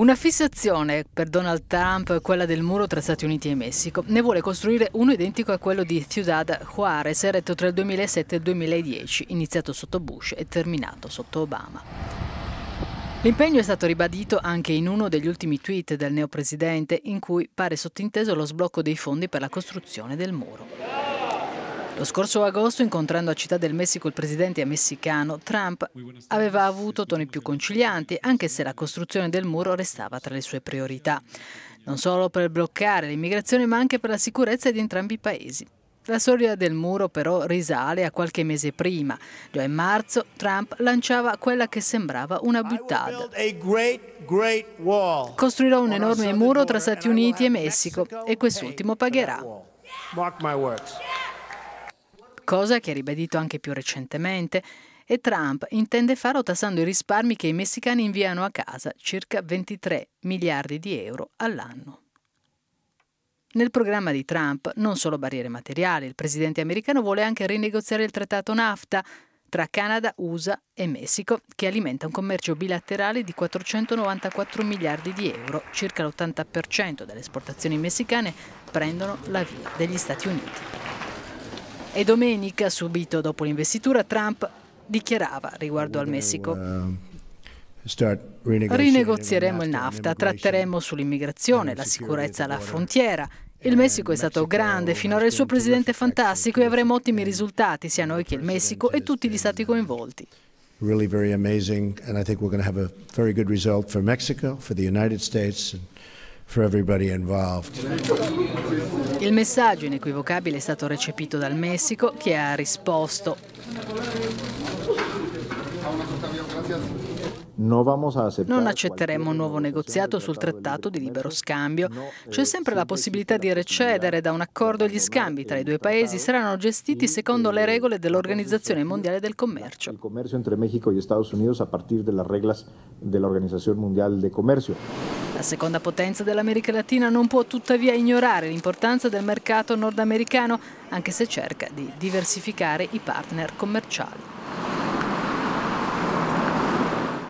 Una fissazione per Donald Trump quella del muro tra Stati Uniti e Messico. Ne vuole costruire uno identico a quello di Ciudad Juarez, eretto tra il 2007 e il 2010, iniziato sotto Bush e terminato sotto Obama. L'impegno è stato ribadito anche in uno degli ultimi tweet del neopresidente, in cui pare sottinteso lo sblocco dei fondi per la costruzione del muro. Lo scorso agosto, incontrando a Città del Messico il presidente messicano, Trump aveva avuto toni più concilianti, anche se la costruzione del muro restava tra le sue priorità, non solo per bloccare l'immigrazione ma anche per la sicurezza di entrambi i paesi. La storia del muro però risale a qualche mese prima. Già in marzo Trump lanciava quella che sembrava una buttata. Costruirò un enorme muro tra Stati Uniti e Messico e quest'ultimo pagherà. Mark my words cosa che ha ribadito anche più recentemente, e Trump intende farlo tassando i risparmi che i messicani inviano a casa, circa 23 miliardi di euro all'anno. Nel programma di Trump non solo barriere materiali, il presidente americano vuole anche rinegoziare il trattato NAFTA tra Canada, USA e Messico, che alimenta un commercio bilaterale di 494 miliardi di euro, circa l'80% delle esportazioni messicane prendono la via degli Stati Uniti. E domenica, subito dopo l'investitura, Trump dichiarava riguardo al Messico. Rinegozieremo il NAFTA, tratteremo sull'immigrazione, la sicurezza alla frontiera. Il Messico è stato grande, finora il suo presidente è fantastico e avremo ottimi risultati, sia noi che il Messico e tutti gli stati uh, coinvolti. Really very amazing and I think we're going to have a very good result for Mexico, for the United States. And il messaggio inequivocabile è stato recepito dal Messico che ha risposto. Non accetteremo un nuovo negoziato sul trattato di libero scambio. C'è eh, sempre la possibilità di recedere da un accordo e gli scambi tra i due paesi saranno gestiti secondo le regole dell'Organizzazione Mondiale del Commercio. Il commercio tra México e Stati Uniti a partire dalle regole dell'Organizzazione Mondiale del Commercio. La seconda potenza dell'America Latina non può tuttavia ignorare l'importanza del mercato nordamericano, anche se cerca di diversificare i partner commerciali.